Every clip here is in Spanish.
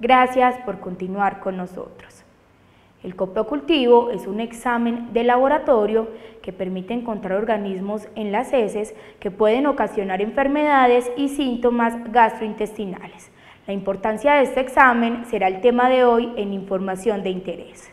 Gracias por continuar con nosotros. El cultivo es un examen de laboratorio que permite encontrar organismos en las heces que pueden ocasionar enfermedades y síntomas gastrointestinales. La importancia de este examen será el tema de hoy en Información de Interés.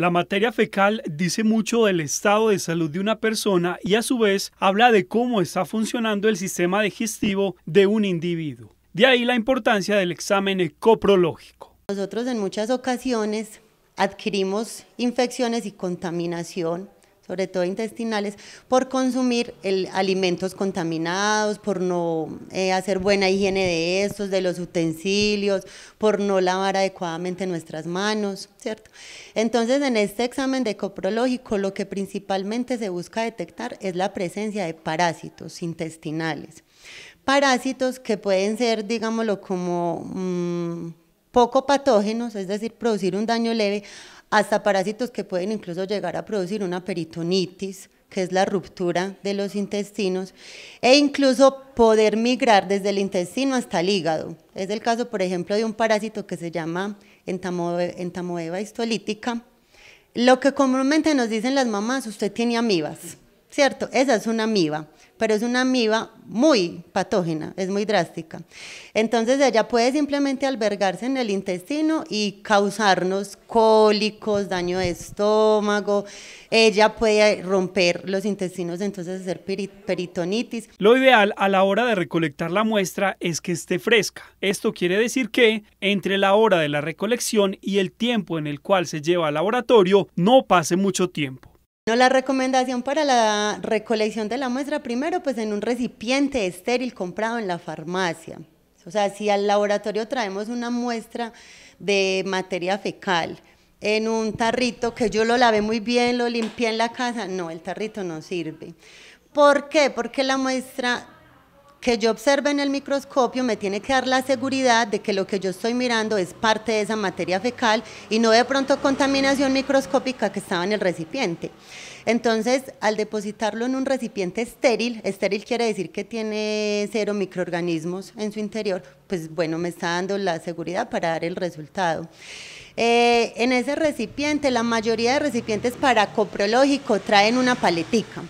La materia fecal dice mucho del estado de salud de una persona y a su vez habla de cómo está funcionando el sistema digestivo de un individuo. De ahí la importancia del examen coprológico. Nosotros en muchas ocasiones adquirimos infecciones y contaminación sobre todo intestinales, por consumir alimentos contaminados, por no eh, hacer buena higiene de estos, de los utensilios, por no lavar adecuadamente nuestras manos, ¿cierto? Entonces, en este examen de coprológico, lo que principalmente se busca detectar es la presencia de parásitos intestinales. Parásitos que pueden ser, digámoslo, como mm, poco patógenos, es decir, producir un daño leve hasta parásitos que pueden incluso llegar a producir una peritonitis, que es la ruptura de los intestinos, e incluso poder migrar desde el intestino hasta el hígado. Es el caso, por ejemplo, de un parásito que se llama entamoeba histolítica. Lo que comúnmente nos dicen las mamás, usted tiene amibas. ¿cierto? Esa es una amiba, pero es una amiba muy patógena, es muy drástica. Entonces ella puede simplemente albergarse en el intestino y causarnos cólicos, daño de estómago, ella puede romper los intestinos, entonces hacer peritonitis. Lo ideal a la hora de recolectar la muestra es que esté fresca. Esto quiere decir que entre la hora de la recolección y el tiempo en el cual se lleva al laboratorio no pase mucho tiempo la recomendación para la recolección de la muestra, primero, pues en un recipiente estéril comprado en la farmacia. O sea, si al laboratorio traemos una muestra de materia fecal en un tarrito que yo lo lavé muy bien, lo limpié en la casa, no, el tarrito no sirve. ¿Por qué? Porque la muestra que yo observe en el microscopio me tiene que dar la seguridad de que lo que yo estoy mirando es parte de esa materia fecal y no de pronto contaminación microscópica que estaba en el recipiente. Entonces, al depositarlo en un recipiente estéril, estéril quiere decir que tiene cero microorganismos en su interior, pues bueno, me está dando la seguridad para dar el resultado. Eh, en ese recipiente, la mayoría de recipientes para coprológico traen una paletica.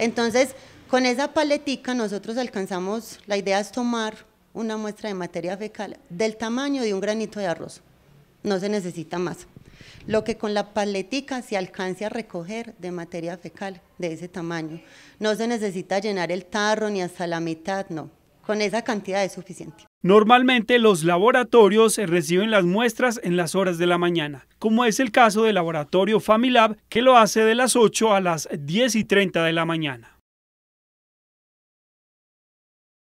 Entonces, con esa paletica nosotros alcanzamos, la idea es tomar una muestra de materia fecal del tamaño de un granito de arroz. No se necesita más. Lo que con la paletica se alcance a recoger de materia fecal de ese tamaño. No se necesita llenar el tarro ni hasta la mitad, no. Con esa cantidad es suficiente. Normalmente los laboratorios reciben las muestras en las horas de la mañana, como es el caso del laboratorio Familab, que lo hace de las 8 a las 10 y 30 de la mañana.